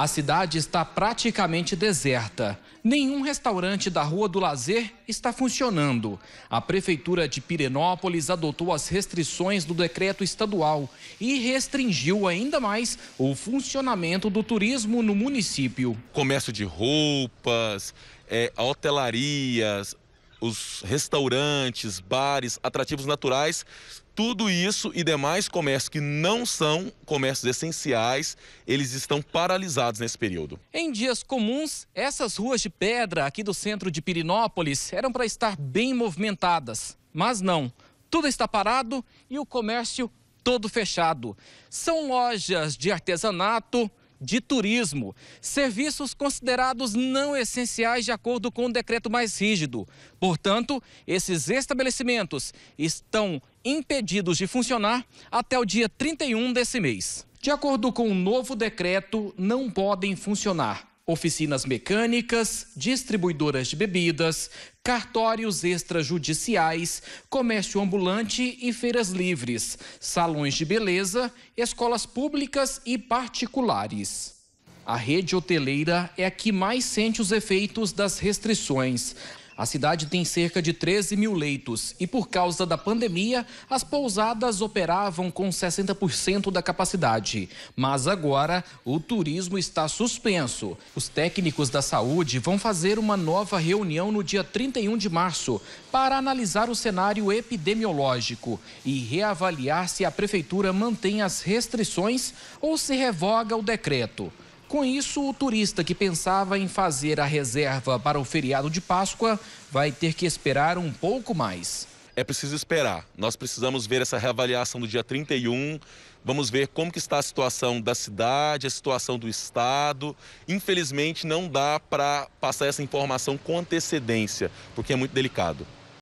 A cidade está praticamente deserta. Nenhum restaurante da Rua do Lazer está funcionando. A Prefeitura de Pirenópolis adotou as restrições do decreto estadual e restringiu ainda mais o funcionamento do turismo no município. Comércio de roupas, é, hotelarias, os restaurantes, bares, atrativos naturais, tudo isso e demais comércios que não são comércios essenciais, eles estão paralisados nesse período. Em dias comuns, essas ruas de pedra aqui do centro de Pirinópolis eram para estar bem movimentadas, mas não. Tudo está parado e o comércio todo fechado. São lojas de artesanato, de turismo. Serviços considerados não essenciais de acordo com o decreto mais rígido. Portanto, esses estabelecimentos estão impedidos de funcionar até o dia 31 desse mês. De acordo com o novo decreto, não podem funcionar oficinas mecânicas, distribuidoras de bebidas, cartórios extrajudiciais, comércio ambulante e feiras livres, salões de beleza, escolas públicas e particulares. A rede hoteleira é a que mais sente os efeitos das restrições. A cidade tem cerca de 13 mil leitos e, por causa da pandemia, as pousadas operavam com 60% da capacidade. Mas agora o turismo está suspenso. Os técnicos da saúde vão fazer uma nova reunião no dia 31 de março para analisar o cenário epidemiológico e reavaliar se a prefeitura mantém as restrições ou se revoga o decreto. Com isso, o turista que pensava em fazer a reserva para o feriado de Páscoa vai ter que esperar um pouco mais. É preciso esperar. Nós precisamos ver essa reavaliação do dia 31. Vamos ver como que está a situação da cidade, a situação do estado. Infelizmente, não dá para passar essa informação com antecedência, porque é muito delicado.